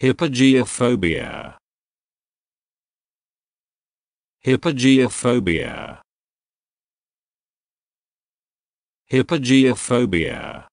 Hippogeophobia. Hippogeophobia. Hippogeophobia.